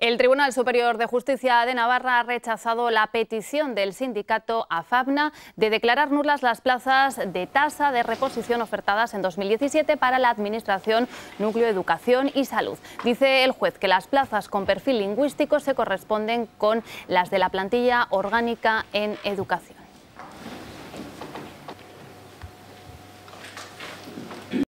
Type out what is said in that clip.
El Tribunal Superior de Justicia de Navarra ha rechazado la petición del sindicato AFABNA de declarar nulas las plazas de tasa de reposición ofertadas en 2017 para la Administración, Núcleo Educación y Salud. Dice el juez que las plazas con perfil lingüístico se corresponden con las de la plantilla orgánica en educación.